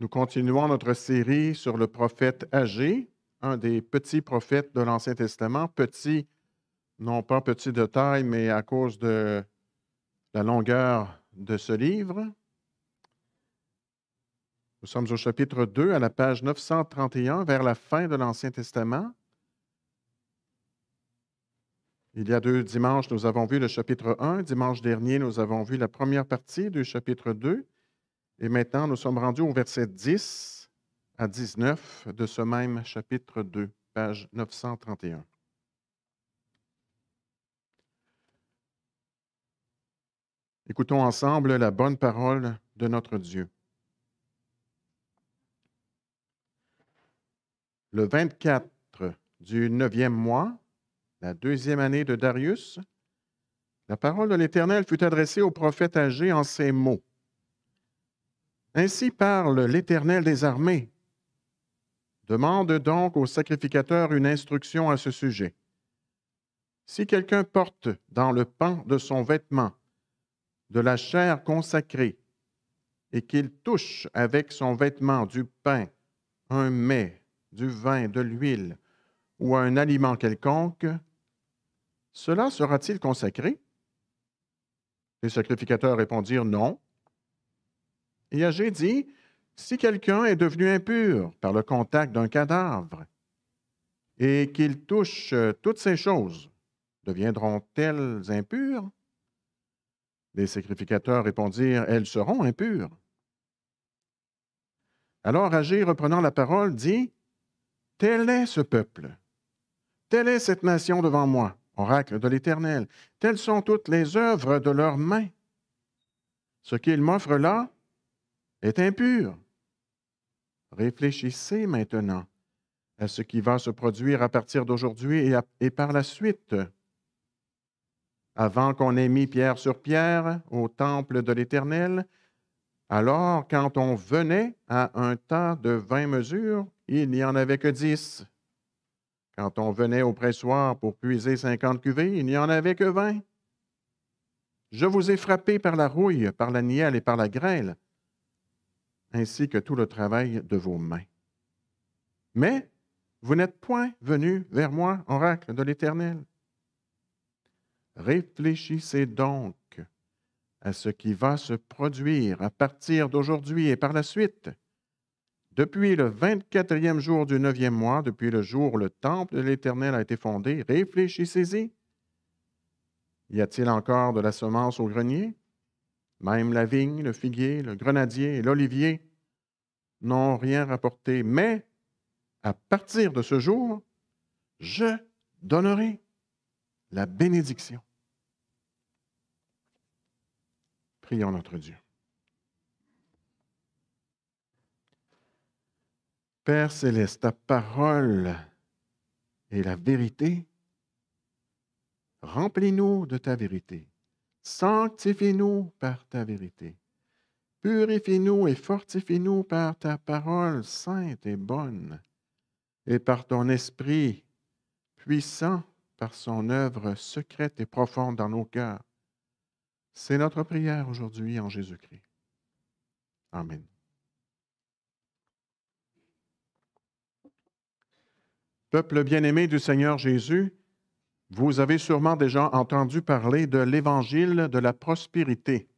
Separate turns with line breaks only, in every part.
Nous continuons notre série sur le prophète Agé, un des petits prophètes de l'Ancien Testament. Petit, non pas petit de taille, mais à cause de la longueur de ce livre. Nous sommes au chapitre 2, à la page 931, vers la fin de l'Ancien Testament. Il y a deux dimanches, nous avons vu le chapitre 1. Dimanche dernier, nous avons vu la première partie du chapitre 2. Et maintenant, nous sommes rendus au verset 10 à 19 de ce même chapitre 2, page 931. Écoutons ensemble la bonne parole de notre Dieu. Le 24 du neuvième mois, la deuxième année de Darius, la parole de l'Éternel fut adressée au prophète âgé en ces mots. Ainsi parle l'Éternel des armées. Demande donc au sacrificateur une instruction à ce sujet. Si quelqu'un porte dans le pan de son vêtement de la chair consacrée et qu'il touche avec son vêtement du pain, un mets, du vin, de l'huile ou un aliment quelconque, cela sera-t-il consacré Les sacrificateurs répondirent non. Et Agé dit Si quelqu'un est devenu impur par le contact d'un cadavre et qu'il touche toutes ces choses, deviendront-elles impures Les sacrificateurs répondirent Elles seront impures. Alors Agé, reprenant la parole, dit Tel est ce peuple, telle est cette nation devant moi, oracle de l'Éternel, telles sont toutes les œuvres de leurs mains. Ce qu'ils m'offrent là, est impur. Réfléchissez maintenant à ce qui va se produire à partir d'aujourd'hui et, par la suite. Avant qu'on ait mis pierre sur pierre au temple de l'Éternel, alors quand on venait à un tas de vingt mesures, il n'y en avait que dix. Quand on venait au pressoir pour puiser cinquante cuvées, il n'y en avait que vingt. Je vous ai frappé par la rouille, par la nielle et par la grêle ainsi que tout le travail de vos mains. Mais vous n'êtes point venu vers moi, oracle de l'Éternel. Réfléchissez donc à ce qui va se produire à partir d'aujourd'hui et par la suite. Depuis le 24e jour du 9e mois, depuis le jour où le temple de l'Éternel a été fondé, réfléchissez-y. Y a-t-il encore de la semence au grenier? Même la vigne, le figuier, le grenadier et l'olivier n'ont rien rapporté. Mais à partir de ce jour, je donnerai la bénédiction. Prions notre Dieu. Père céleste, ta parole est la vérité. Remplis-nous de ta vérité Sanctifie-nous par ta vérité. Purifie-nous et fortifie-nous par ta parole sainte et bonne, et par ton esprit puissant, par son œuvre secrète et profonde dans nos cœurs. C'est notre prière aujourd'hui en Jésus-Christ. Amen. Peuple bien-aimé du Seigneur Jésus, vous avez sûrement déjà entendu parler de l'évangile de la prospérité.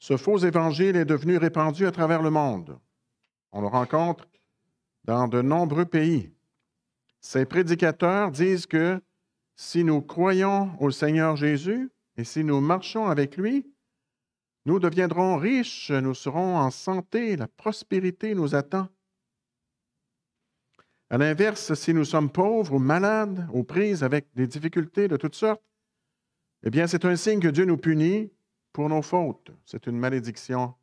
Ce faux évangile est devenu répandu à travers le monde. On le rencontre dans de nombreux pays. Ces prédicateurs disent que si nous croyons au Seigneur Jésus et si nous marchons avec lui, nous deviendrons riches, nous serons en santé, la prospérité nous attend. À l'inverse, si nous sommes pauvres ou malades, aux prises avec des difficultés de toutes sortes, eh bien, c'est un signe que Dieu nous punit pour nos fautes. C'est une malédiction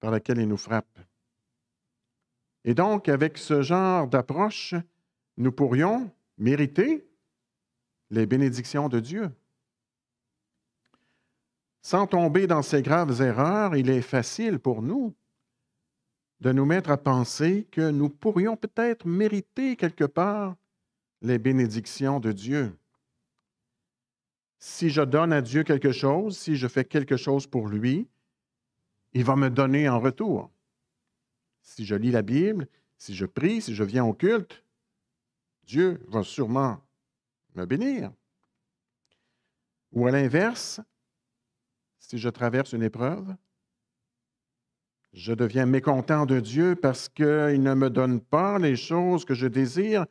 par laquelle il nous frappe. Et donc, avec ce genre d'approche, nous pourrions mériter les bénédictions de Dieu. Sans tomber dans ces graves erreurs, il est facile pour nous de nous mettre à penser que nous pourrions peut-être mériter quelque part les bénédictions de Dieu. Si je donne à Dieu quelque chose, si je fais quelque chose pour lui, il va me donner en retour. Si je lis la Bible, si je prie, si je viens au culte, Dieu va sûrement me bénir. Ou à l'inverse, si je traverse une épreuve, je deviens mécontent de Dieu parce qu'il ne me donne pas les choses que je désire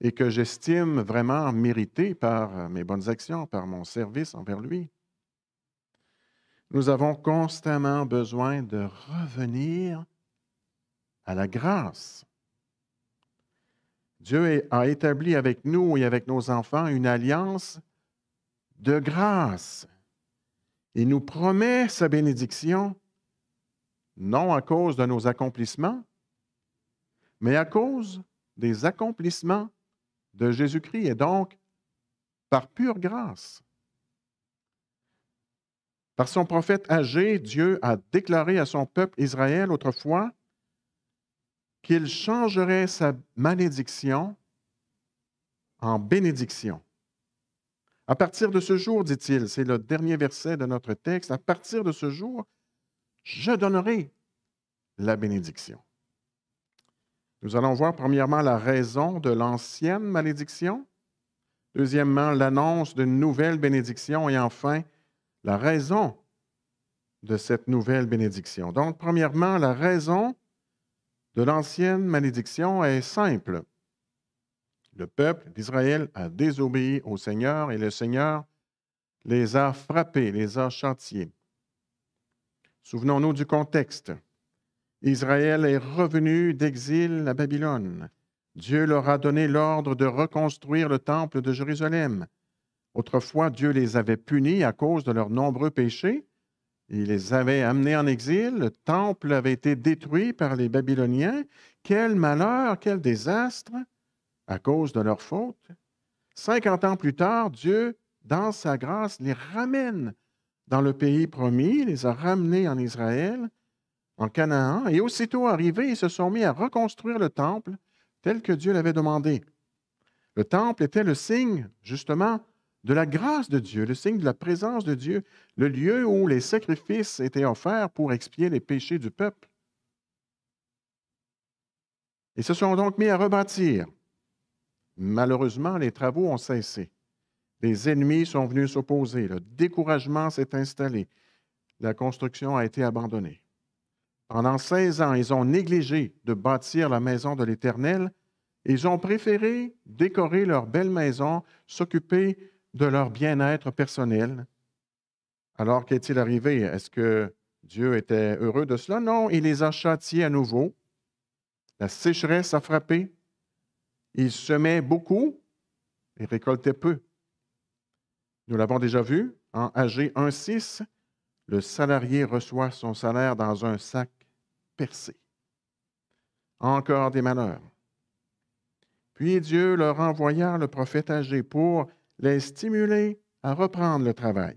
et que j'estime vraiment méritées par mes bonnes actions, par mon service envers lui. Nous avons constamment besoin de revenir à la grâce. Dieu a établi avec nous et avec nos enfants une alliance de grâce. Il nous promet sa bénédiction non à cause de nos accomplissements, mais à cause des accomplissements de Jésus-Christ et donc par pure grâce. Par son prophète âgé, Dieu a déclaré à son peuple Israël autrefois qu'il changerait sa malédiction en bénédiction. À partir de ce jour, dit-il, c'est le dernier verset de notre texte, à partir de ce jour, je donnerai la bénédiction. Nous allons voir premièrement la raison de l'ancienne malédiction, deuxièmement l'annonce d'une nouvelle bénédiction et enfin la raison de cette nouvelle bénédiction. Donc, premièrement, la raison de l'ancienne malédiction est simple. Le peuple d'Israël a désobéi au Seigneur et le Seigneur les a frappés, les a châtiés. Souvenons-nous du contexte. Israël est revenu d'exil à Babylone. Dieu leur a donné l'ordre de reconstruire le temple de Jérusalem. Autrefois, Dieu les avait punis à cause de leurs nombreux péchés. Il les avait amenés en exil. Le temple avait été détruit par les Babyloniens. Quel malheur, quel désastre à cause de leur faute. Cinquante ans plus tard, Dieu, dans sa grâce, les ramène dans le pays promis, les a ramenés en Israël, en Canaan, et aussitôt arrivés, ils se sont mis à reconstruire le temple tel que Dieu l'avait demandé. Le temple était le signe, justement, de la grâce de Dieu, le signe de la présence de Dieu, le lieu où les sacrifices étaient offerts pour expier les péchés du peuple. Ils se sont donc mis à rebâtir. Malheureusement, les travaux ont cessé. Les ennemis sont venus s'opposer. Le découragement s'est installé. La construction a été abandonnée. Pendant 16 ans, ils ont négligé de bâtir la maison de l'Éternel. Ils ont préféré décorer leur belle maison, s'occuper de leur bien-être personnel. Alors qu'est-il arrivé? Est-ce que Dieu était heureux de cela? Non, il les a châtiés à nouveau. La sécheresse a frappé. Ils semaient beaucoup et récoltaient peu. Nous l'avons déjà vu en AG 1.6, le salarié reçoit son salaire dans un sac percé. Encore des malheurs. Puis Dieu leur envoya le prophète âgé pour les stimuler à reprendre le travail.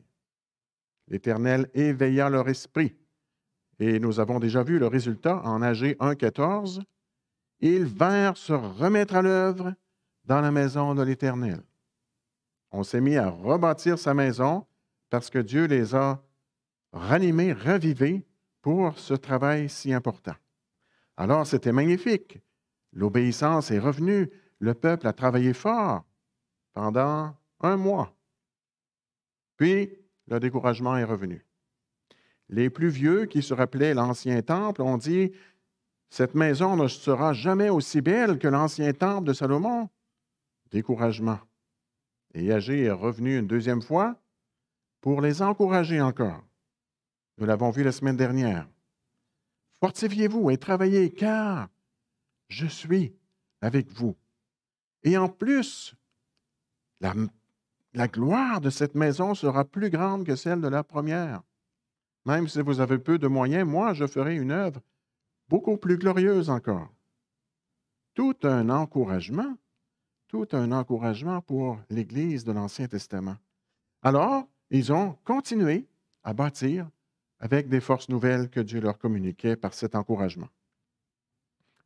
L'Éternel éveilla leur esprit. Et nous avons déjà vu le résultat en AG 1.14. Ils vinrent se remettre à l'œuvre dans la maison de l'Éternel. On s'est mis à rebâtir sa maison parce que Dieu les a ranimés, revivés pour ce travail si important. Alors, c'était magnifique. L'obéissance est revenue. Le peuple a travaillé fort pendant un mois. Puis, le découragement est revenu. Les plus vieux qui se rappelaient l'ancien temple ont dit, Cette maison ne sera jamais aussi belle que l'ancien temple de Salomon. Découragement. Et Agé est revenu une deuxième fois pour les encourager encore. Nous l'avons vu la semaine dernière. Fortifiez-vous et travaillez, car je suis avec vous. Et en plus, la, la, gloire de cette maison sera plus grande que celle de la première. Même si vous avez peu de moyens, moi, je ferai une œuvre beaucoup plus glorieuse encore. Tout un encouragement tout un encouragement pour l'Église de l'Ancien Testament. Alors, ils ont continué à bâtir avec des forces nouvelles que Dieu leur communiquait par cet encouragement.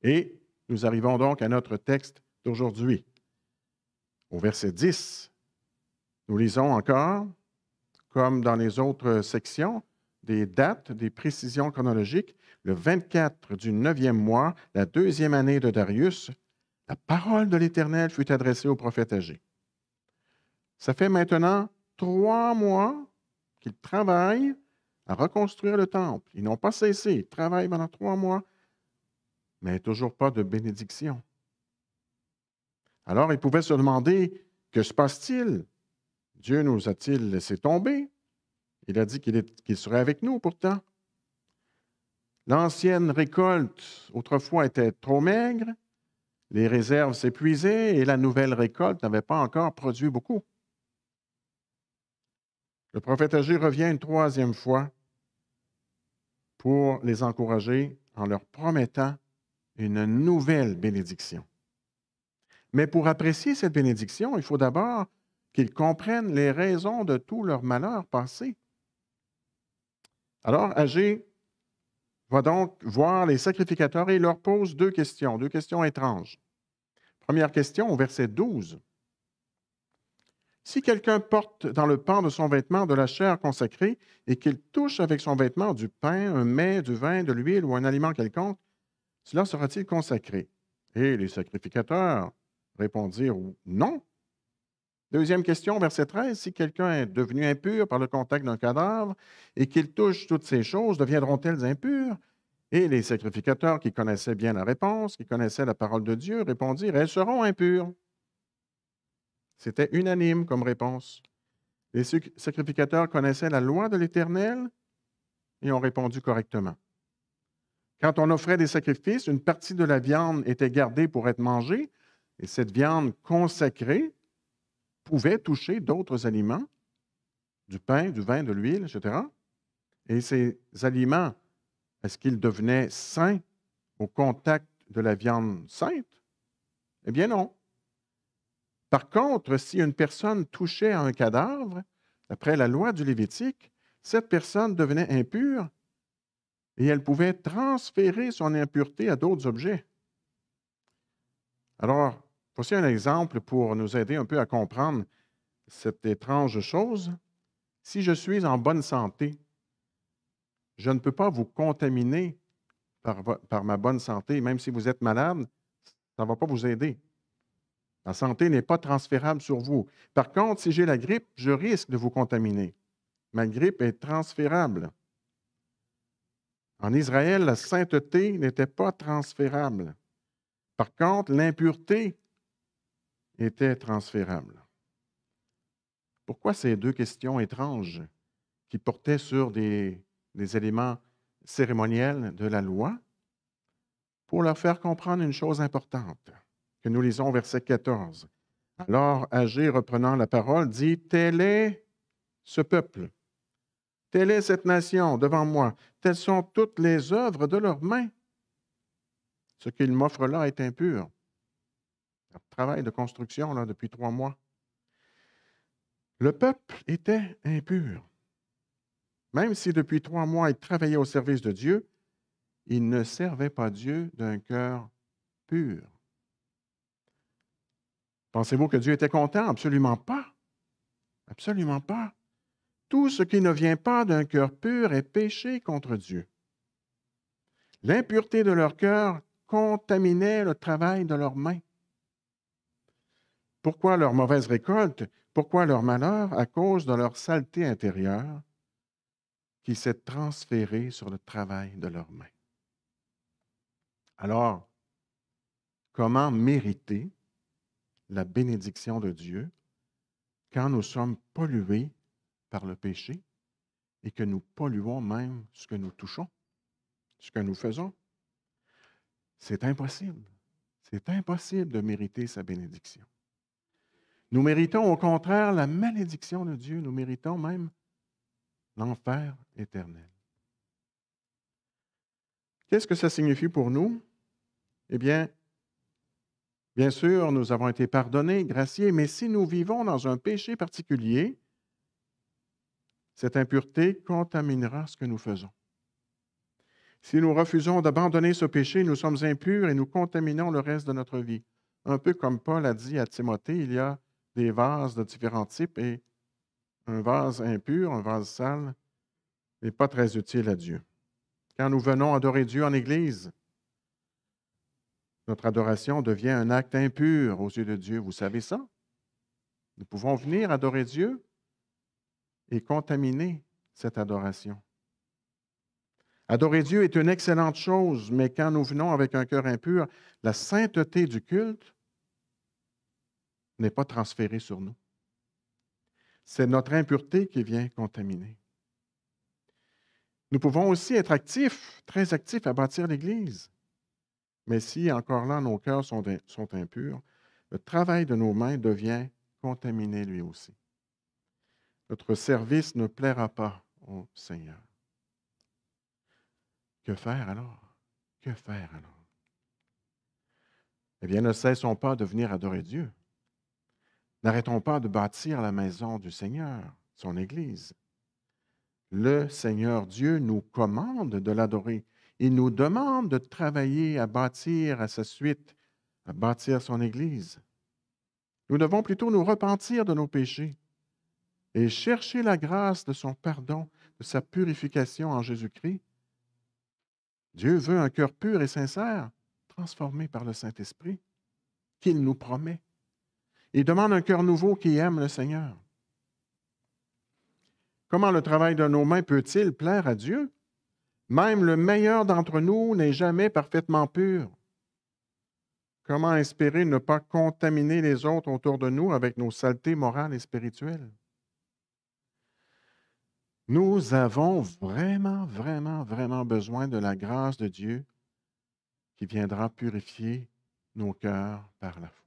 Et nous arrivons donc à notre texte d'aujourd'hui. Au verset 10, nous lisons encore, comme dans les autres sections, des dates, des précisions chronologiques. Le 24 du 9e mois, la deuxième année de Darius, la parole de l'Éternel fut adressée au prophète âgé. Ça fait maintenant trois mois qu'ils travaillent à reconstruire le temple. Ils n'ont pas cessé, ils travaillent pendant trois mois, mais toujours pas de bénédiction. Alors ils pouvaient se demander, que se passe-t-il? Dieu nous a-t-il laissé tomber? Il a dit qu'il serait avec nous pourtant. L'ancienne récolte autrefois était trop maigre, les réserves s'épuisaient et la nouvelle récolte n'avait pas encore produit beaucoup. Le prophète Agé revient une troisième fois pour les encourager en leur promettant une nouvelle bénédiction. Mais pour apprécier cette bénédiction, il faut d'abord qu'ils comprennent les raisons de tout leur malheur passé. Alors, Agé va donc voir les sacrificateurs et leur pose deux questions, deux questions étranges. Première question, verset 12. Si quelqu'un porte dans le pan de son vêtement de la chair consacrée et qu'il touche avec son vêtement du pain, un mets, du vin, de l'huile ou un aliment quelconque, cela sera-t-il consacré? Et les sacrificateurs répondirent non. Deuxième question, verset 13. Si quelqu'un est devenu impur par le contact d'un cadavre et qu'il touche toutes ces choses, deviendront-elles impures? Et les sacrificateurs qui connaissaient bien la réponse, qui connaissaient la parole de Dieu, répondirent, elles seront impures. C'était unanime comme réponse. Les sacrificateurs connaissaient la loi de l'Éternel et ont répondu correctement. Quand on offrait des sacrifices, une partie de la viande était gardée pour être mangée, et cette viande consacrée pouvait toucher d'autres aliments, du pain, du vin, de l'huile, etc. Et ces aliments est-ce qu'il devenait saint au contact de la viande sainte? Eh bien non. Par contre, si une personne touchait à un cadavre, d'après la loi du Lévitique, cette personne devenait impure et elle pouvait transférer son impureté à d'autres objets. Alors, voici un exemple pour nous aider un peu à comprendre cette étrange chose. Si je suis en bonne santé, je ne peux pas vous contaminer par, ma bonne santé. Même si vous êtes malade, ça ne va pas vous aider. La santé n'est pas transférable sur vous. Par contre, si j'ai la grippe, je risque de vous contaminer. Ma grippe est transférable. En Israël, la sainteté n'était pas transférable. Par contre, l'impureté était transférable. Pourquoi ces deux questions étranges qui portaient sur des les éléments cérémoniels de la loi pour leur faire comprendre une chose importante que nous lisons au verset 14. Alors Agé, reprenant la parole, dit, Tel est ce peuple, telle est cette nation devant moi, telles sont toutes les œuvres de leurs mains. Ce qu'ils m'offrent là est impur. Leur travail de construction là, depuis trois mois. Le peuple était impur. Même si depuis trois mois ils travaillaient au service de Dieu, il ne servait pas Dieu d'un cœur pur. Pensez-vous que Dieu était content? Absolument pas. Absolument pas. Tout ce qui ne vient pas d'un cœur pur est péché contre Dieu. L'impureté de leur cœur contaminait le travail de leurs mains. Pourquoi leur mauvaise récolte? Pourquoi leur malheur? À cause de leur saleté intérieure qui s'est transféré sur le travail de leurs mains. Alors, comment mériter la bénédiction de Dieu quand nous sommes pollués par le péché et que nous polluons même ce que nous touchons, ce que nous faisons? C'est impossible. C'est impossible de mériter sa bénédiction. Nous méritons au contraire la malédiction de Dieu. Nous méritons même l'enfer éternel. Qu'est-ce que ça signifie pour nous? Eh bien, bien sûr, nous avons été pardonnés, graciés, mais si nous vivons dans un péché particulier, cette impureté contaminera ce que nous faisons. Si nous refusons d'abandonner ce péché, nous sommes impurs et nous contaminons le reste de notre vie. Un peu comme Paul a dit à Timothée, il y a des vases de différents types et un vase impur, un vase sale, n'est pas très utile à Dieu. Quand nous venons adorer Dieu en Église, notre adoration devient un acte impur aux yeux de Dieu. Vous savez ça? Nous pouvons venir adorer Dieu et contaminer cette adoration. Adorer Dieu est une excellente chose, mais quand nous venons avec un cœur impur, la sainteté du culte n'est pas transférée sur nous c'est notre impureté qui vient contaminer. Nous pouvons aussi être actifs, très actifs à bâtir l'Église. Mais si encore là nos cœurs sont, impurs, le travail de nos mains devient contaminé lui aussi. Notre service ne plaira pas au Seigneur. Que faire alors? Que faire alors? Eh bien, ne cessons pas de venir adorer Dieu. N'arrêtons pas de bâtir la maison du Seigneur, son Église. Le Seigneur Dieu nous commande de l'adorer. Il nous demande de travailler à bâtir à sa suite, à bâtir son Église. Nous devons plutôt nous repentir de nos péchés et chercher la grâce de son pardon, de sa purification en Jésus-Christ. Dieu veut un cœur pur et sincère, transformé par le Saint-Esprit, qu'il nous promet. Il demande un cœur nouveau qui aime le Seigneur. Comment le travail de nos mains peut-il plaire à Dieu? Même le meilleur d'entre nous n'est jamais parfaitement pur. Comment espérer ne pas contaminer les autres autour de nous avec nos saletés morales et spirituelles? Nous avons vraiment, vraiment, vraiment besoin de la grâce de Dieu qui viendra purifier nos cœurs par la foi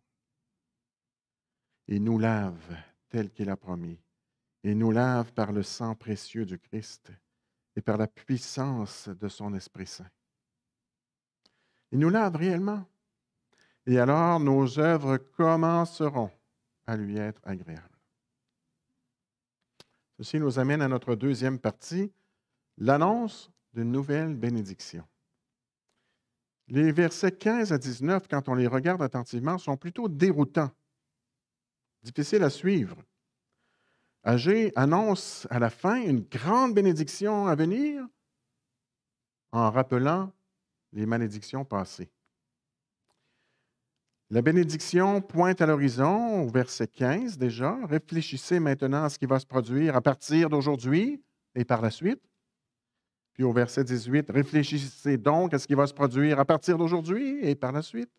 et nous lave tel qu'il a promis, et nous lave par le sang précieux du Christ et par la puissance de son Esprit Saint. Il nous lave réellement, et alors nos œuvres commenceront à lui être agréables. Ceci nous amène à notre deuxième partie, l'annonce d'une nouvelle bénédiction. Les versets 15 à 19, quand on les regarde attentivement, sont plutôt déroutants difficile à suivre. Agé annonce à la fin une grande bénédiction à venir en rappelant les malédictions passées. La bénédiction pointe à l'horizon au verset 15 déjà. Réfléchissez maintenant à ce qui va se produire à partir d'aujourd'hui et par la suite. Puis au verset 18, réfléchissez donc à ce qui va se produire à partir d'aujourd'hui et par la suite.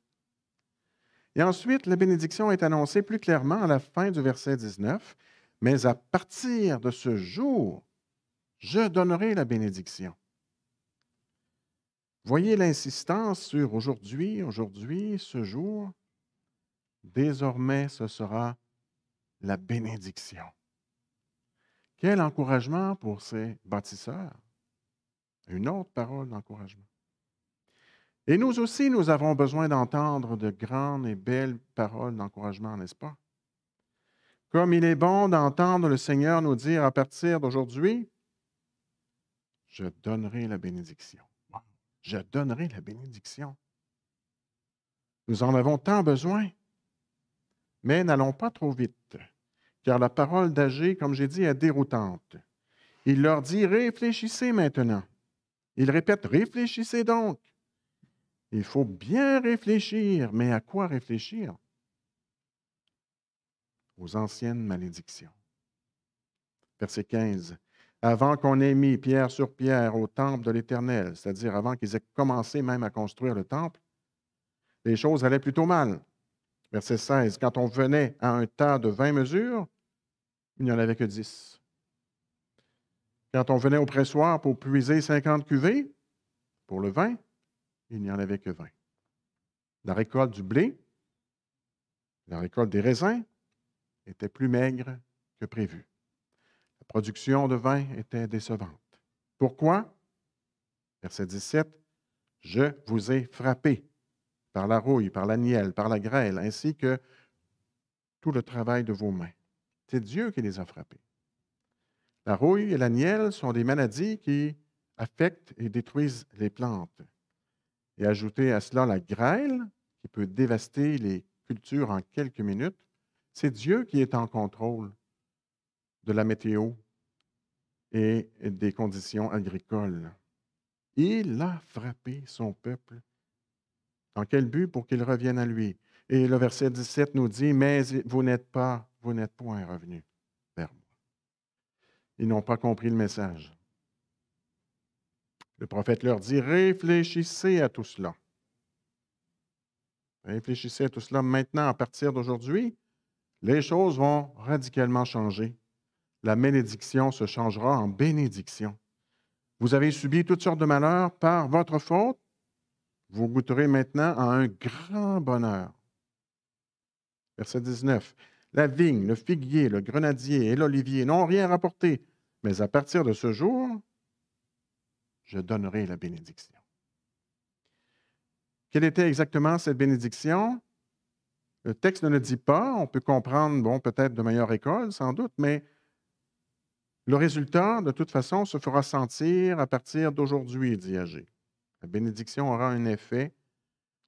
Et ensuite, la bénédiction est annoncée plus clairement à la fin du verset 19. Mais à partir de ce jour, je donnerai la bénédiction. Voyez l'insistance sur aujourd'hui, aujourd'hui, ce jour. Désormais, ce sera la bénédiction. Quel encouragement pour ces bâtisseurs. Une autre parole d'encouragement. Et nous aussi, nous avons besoin d'entendre de grandes et belles paroles d'encouragement, n'est-ce pas? Comme il est bon d'entendre le Seigneur nous dire à partir d'aujourd'hui, je donnerai la bénédiction. Je donnerai la bénédiction. Nous en avons tant besoin. Mais n'allons pas trop vite, car la parole d'Agé, comme j'ai dit, est déroutante. Il leur dit Réfléchissez maintenant. Il répète Réfléchissez donc. Il faut bien réfléchir, mais à quoi réfléchir? Aux anciennes malédictions. Verset 15. Avant qu'on ait mis pierre sur pierre au temple de l'Éternel, c'est-à-dire avant qu'ils aient commencé même à construire le temple, les choses allaient plutôt mal. Verset 16. Quand on venait à un tas de 20 mesures, il n'y en avait que 10. Quand on venait au pressoir pour puiser 50 cuvées pour le vin, il n'y en avait que 20. La récolte du blé, la récolte des raisins, était plus maigre que prévu. La production de vin était décevante. Pourquoi? Verset 17, Je vous ai frappé par la rouille, par l'aniel, par la grêle, ainsi que tout le travail de vos mains. C'est Dieu qui les a frappés. La rouille et l'aniel sont des maladies qui affectent et détruisent les plantes et ajouter à cela la grêle qui peut dévaster les cultures en quelques minutes, c'est Dieu qui est en contrôle de la météo et des conditions agricoles. Il a frappé son peuple. Dans quel but Pour qu'il revienne à lui. Et le verset 17 nous dit, mais vous n'êtes pas, vous n'êtes point revenu vers moi. Ils n'ont pas compris le message. Le prophète leur dit, réfléchissez à tout cela. Réfléchissez à tout cela maintenant, à partir d'aujourd'hui. Les choses vont radicalement changer. La malédiction se changera en bénédiction. Vous avez subi toutes sortes de malheurs par votre faute. Vous goûterez maintenant à un grand bonheur. Verset 19. La vigne, le figuier, le grenadier et l'olivier n'ont rien rapporté, mais à partir de ce jour, je donnerai la bénédiction. Quelle était exactement cette bénédiction? Le texte ne le dit pas. On peut comprendre, bon, peut-être de meilleure école, sans doute, mais le résultat, de toute façon, se fera sentir à partir d'aujourd'hui, dit Agé. La bénédiction aura un effet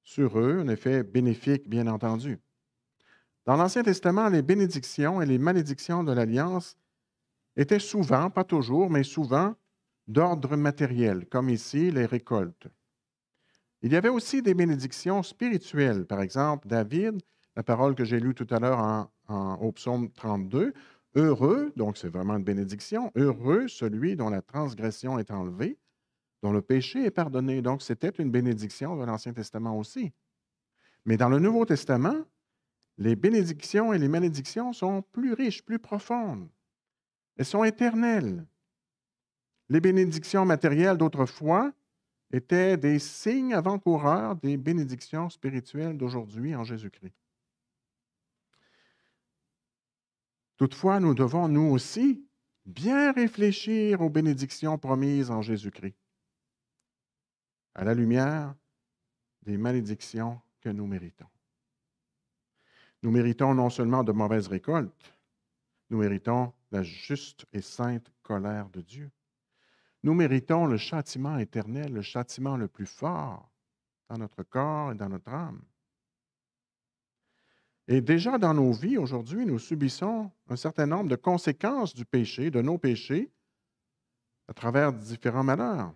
sur eux, un effet bénéfique, bien entendu. Dans l'Ancien Testament, les bénédictions et les malédictions de l'Alliance étaient souvent, pas toujours, mais souvent, d'ordre matériel, comme ici les récoltes. Il y avait aussi des bénédictions spirituelles. Par exemple, David, la parole que j'ai lue tout à l'heure en, au psaume 32, Heureux, donc c'est vraiment une bénédiction, heureux celui dont la transgression est enlevée, dont le péché est pardonné. Donc c'était une bénédiction de l'Ancien Testament aussi. Mais dans le Nouveau Testament, les bénédictions et les malédictions sont plus riches, plus profondes. Elles sont éternelles. Les bénédictions matérielles d'autrefois étaient des signes avant-coureurs des bénédictions spirituelles d'aujourd'hui en Jésus-Christ. Toutefois, nous devons, nous aussi, bien réfléchir aux bénédictions promises en Jésus-Christ, à la lumière des malédictions que nous méritons. Nous méritons non seulement de mauvaises récoltes, nous méritons la juste et sainte colère de Dieu nous méritons le châtiment éternel, le châtiment le plus fort dans notre corps et dans notre âme. Et déjà dans nos vies aujourd'hui, nous subissons un certain nombre de conséquences du péché, de nos péchés, à travers différents malheurs.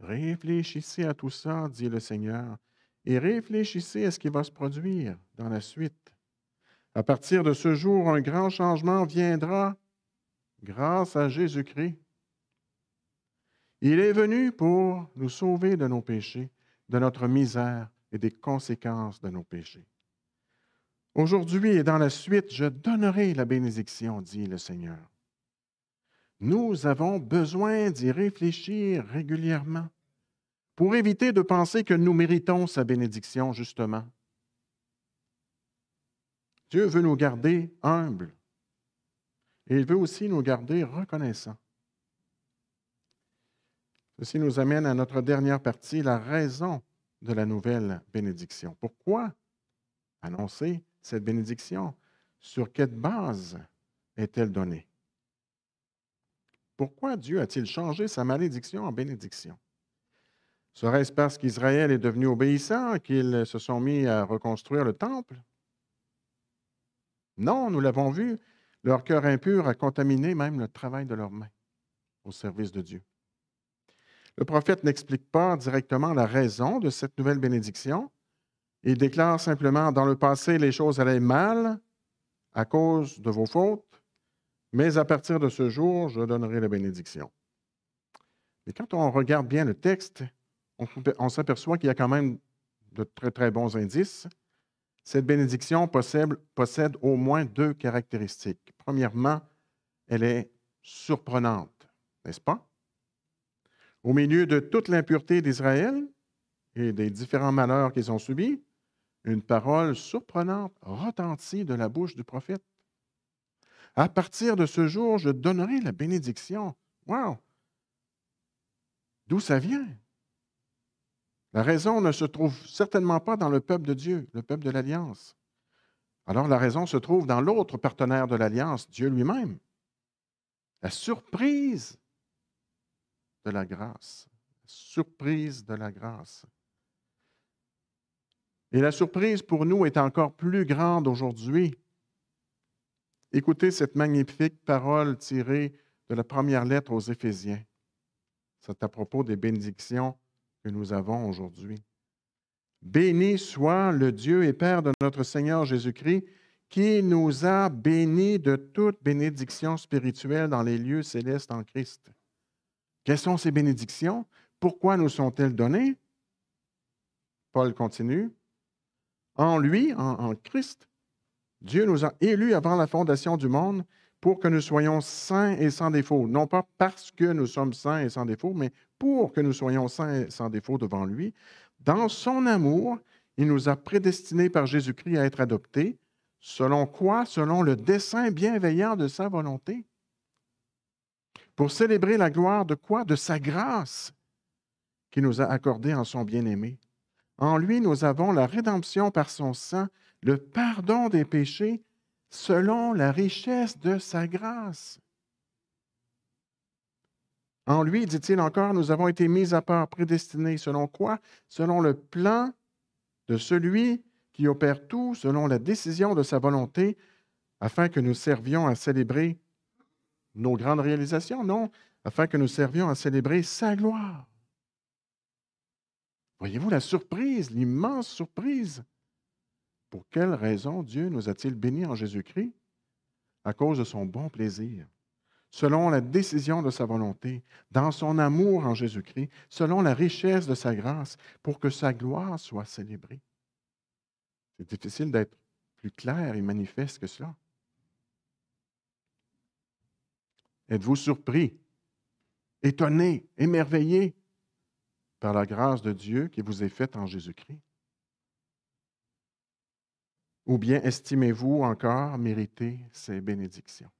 Réfléchissez à tout ça, dit le Seigneur, et réfléchissez à ce qui va se produire dans la suite. À partir de ce jour, un grand changement viendra grâce à Jésus-Christ il est venu pour nous sauver de nos péchés, de notre misère et des conséquences de nos péchés. Aujourd'hui et dans la suite, je donnerai la bénédiction, dit le Seigneur. Nous avons besoin d'y réfléchir régulièrement pour éviter de penser que nous méritons sa bénédiction, justement. Dieu veut nous garder humbles et il veut aussi nous garder reconnaissants. Ceci nous amène à notre dernière partie, la raison de la nouvelle bénédiction. Pourquoi annoncer cette bénédiction? Sur quelle base est-elle donnée? Pourquoi Dieu a-t-il changé sa malédiction en bénédiction? Serait-ce parce qu'Israël est devenu obéissant qu'ils se sont mis à reconstruire le temple? Non, nous l'avons vu, leur cœur impur a contaminé même le travail de leurs mains au service de Dieu. Le prophète n'explique pas directement la raison de cette nouvelle bénédiction. Il déclare simplement, dans le passé, les choses allaient mal à cause de vos fautes, mais à partir de ce jour, je donnerai la bénédiction. Mais quand on regarde bien le texte, on, s'aperçoit qu'il y a quand même de très, très bons indices. Cette bénédiction possède au moins deux caractéristiques. Premièrement, elle est surprenante, n'est-ce pas? au milieu de toute l'impureté d'Israël et des différents malheurs qu'ils ont subis, une parole surprenante retentit de la bouche du prophète. À partir de ce jour, je donnerai la bénédiction. Wow! D'où ça vient? La raison ne se trouve certainement pas dans le peuple de Dieu, le peuple de l'Alliance. Alors la raison se trouve dans l'autre partenaire de l'Alliance, Dieu lui-même. La surprise de la grâce. Surprise de la grâce. Et la surprise pour nous est encore plus grande aujourd'hui. Écoutez cette magnifique parole tirée de la première lettre aux Éphésiens. C'est à propos des bénédictions que nous avons aujourd'hui. Béni soit le Dieu et Père de notre Seigneur Jésus-Christ, qui nous a bénis de toute bénédiction spirituelle dans les lieux célestes en Christ. Quelles ces bénédictions? Pourquoi nous sont-elles données? Paul continue. En lui, en, en, Christ, Dieu nous a élus avant la fondation du monde pour que nous soyons saints et sans défaut. Non pas parce que nous sommes saints et sans défaut, mais pour que nous soyons saints et sans défaut devant lui. Dans son amour, il nous a prédestinés par Jésus-Christ à être adoptés. Selon quoi Selon le dessein bienveillant de sa volonté. Pour célébrer la gloire de quoi? De sa grâce qui nous a accordée en son bien-aimé. En lui, nous avons la rédemption par son sang, le pardon des péchés selon la richesse de sa grâce. En lui, dit-il encore, nous avons été mis à part, prédestinés. Selon quoi Selon le plan de celui qui opère tout, selon la décision de sa volonté, afin que nous servions à célébrer nos grandes réalisations, non, afin que nous servions à célébrer sa gloire. Voyez-vous la surprise, l'immense surprise. Pour quelle raison Dieu nous a-t-il bénis en Jésus-Christ À cause de son bon plaisir, selon la décision de sa volonté, dans son amour en Jésus-Christ, selon la richesse de sa grâce, pour que sa gloire soit célébrée. C'est difficile d'être plus clair et manifeste que cela. Êtes-vous surpris, étonné, émerveillé par la grâce de Dieu qui vous est faite en Jésus-Christ? Ou bien estimez-vous encore mériter ses bénédictions?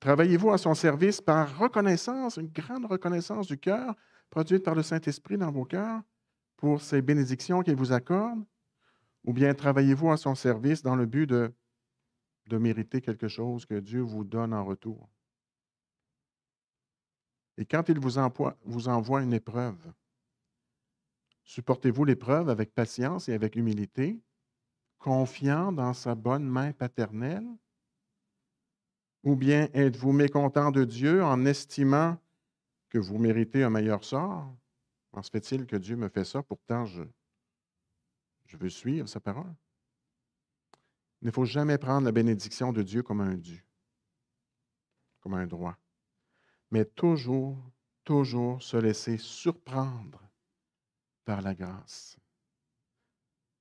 Travaillez-vous à son service par reconnaissance, une grande reconnaissance du cœur produite par le Saint-Esprit dans vos cœurs pour ces bénédictions qu'il vous accorde? Ou bien travaillez-vous à son service dans le but de de mériter quelque chose que Dieu vous donne en retour. Et quand il vous envoie, une épreuve, supportez-vous l'épreuve avec patience et avec humilité, confiant dans sa bonne main paternelle? Ou bien êtes-vous mécontent de Dieu en estimant que vous méritez un meilleur sort? en se fait-il que Dieu me fait ça? Pourtant, je, je veux suivre sa parole. Il ne faut jamais prendre la bénédiction de Dieu comme un dû, comme un droit, mais toujours, toujours se laisser surprendre par la grâce.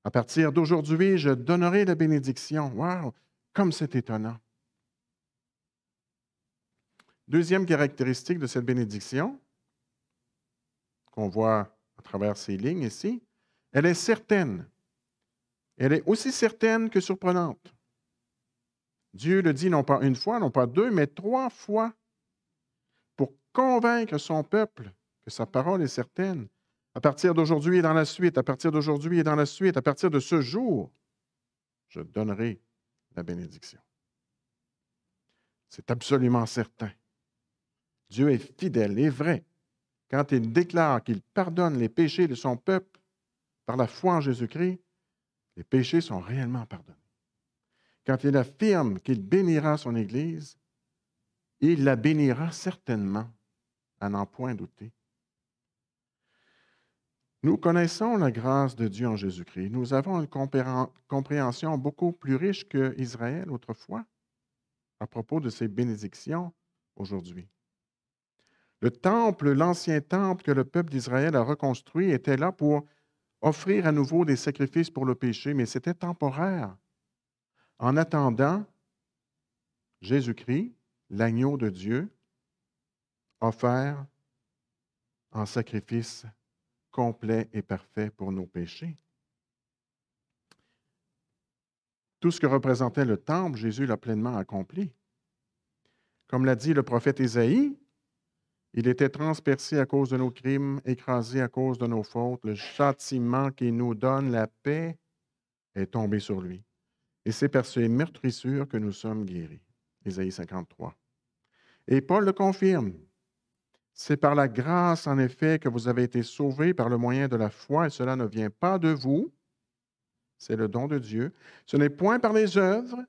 À partir d'aujourd'hui, je donnerai la bénédiction. Wow, comme c'est étonnant. Deuxième caractéristique de cette bénédiction, qu'on voit à travers ces lignes ici, elle est certaine. Elle est aussi certaine que surprenante. Dieu le dit non pas une fois, non pas deux, mais trois fois pour convaincre son peuple que sa parole est certaine. À partir d'aujourd'hui et dans la suite, à partir d'aujourd'hui et dans la suite, à partir de ce jour, je donnerai la bénédiction. C'est absolument certain. Dieu est fidèle et vrai quand il déclare qu'il pardonne les péchés de son peuple par la foi en Jésus-Christ les péchés sont réellement pardonnés. Quand il affirme qu'il bénira son Église, il la bénira certainement, à n'en point douter. Nous connaissons la grâce de Dieu en Jésus-Christ. Nous avons une compréhension beaucoup plus riche que Israël autrefois à propos de ses bénédictions aujourd'hui. Le temple, l'ancien temple que le peuple d'Israël a reconstruit, était là pour offrir à nouveau des sacrifices pour le péché, mais c'était temporaire. En attendant, Jésus-Christ, l'agneau de Dieu, offert en sacrifice complet et parfait pour nos péchés. Tout ce que représentait le temple, Jésus l'a pleinement accompli. Comme l'a dit le prophète isaïe il était transpercé à cause de nos crimes, écrasé à cause de nos fautes. Le châtiment qui nous donne la paix est tombé sur lui. Et c'est par ses meurtrissures que nous sommes guéris. Ésaïe 53. Et Paul le confirme. C'est par la grâce, en effet, que vous avez été sauvés par le moyen de la foi, et cela ne vient pas de vous. C'est le don de Dieu. Ce n'est point par les œuvres,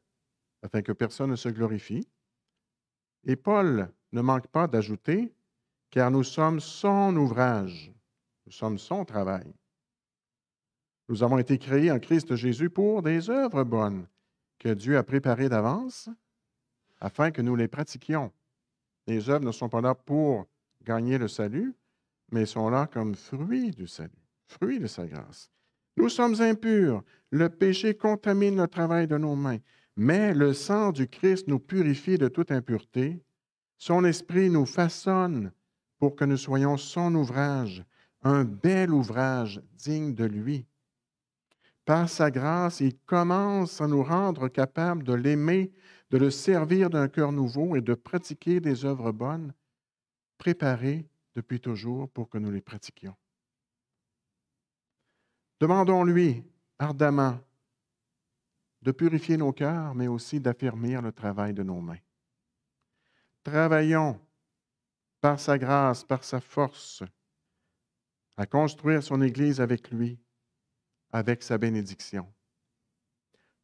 afin que personne ne se glorifie. Et Paul ne manque pas d'ajouter car nous sommes son ouvrage, nous sommes son travail. Nous avons été créés en Christ Jésus pour des œuvres bonnes que Dieu a préparées d'avance afin que nous les pratiquions. Les œuvres ne sont pas là pour gagner le salut, mais sont là comme fruit du salut, fruit de sa grâce. Nous sommes impurs, le péché contamine le travail de nos mains, mais le sang du Christ nous purifie de toute impureté, son esprit nous façonne pour que nous soyons son ouvrage, un bel ouvrage digne de lui. Par sa grâce, il commence à nous rendre capables de l'aimer, de le servir d'un cœur nouveau et de pratiquer des œuvres bonnes préparées depuis toujours pour que nous les pratiquions. Demandons-lui ardemment de purifier nos cœurs, mais aussi d'affirmer le travail de nos mains. Travaillons par sa grâce, par sa force, à construire son Église avec lui, avec sa bénédiction.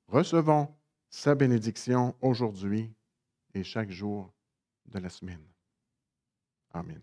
Recevons sa bénédiction aujourd'hui et chaque jour de la semaine. Amen.